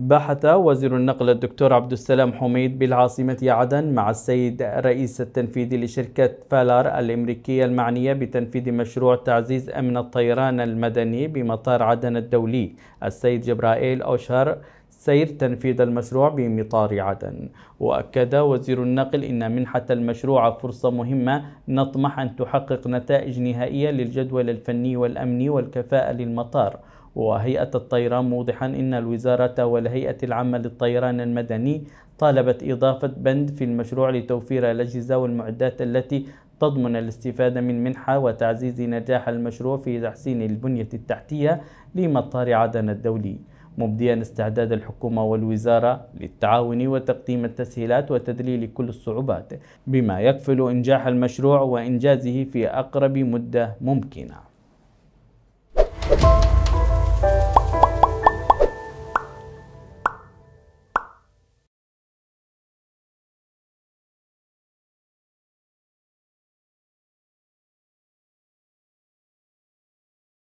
بحث وزير النقل الدكتور عبد السلام حميد بالعاصمة عدن مع السيد رئيس التنفيذي لشركة فالار الأمريكية المعنية بتنفيذ مشروع تعزيز أمن الطيران المدني بمطار عدن الدولي السيد جبرائيل أوشهر سير تنفيذ المشروع بمطار عدن وأكد وزير النقل إن منحة المشروع فرصة مهمة نطمح أن تحقق نتائج نهائية للجدول الفني والأمني والكفاءة للمطار وهيئة الطيران موضحا أن الوزارة والهيئة العامة للطيران المدني طالبت إضافة بند في المشروع لتوفير الأجهزة والمعدات التي تضمن الاستفادة من منحة وتعزيز نجاح المشروع في تحسين البنية التحتية لمطار عدن الدولي مبديا استعداد الحكومة والوزارة للتعاون وتقديم التسهيلات وتذليل كل الصعوبات بما يكفل إنجاح المشروع وإنجازه في أقرب مدة ممكنة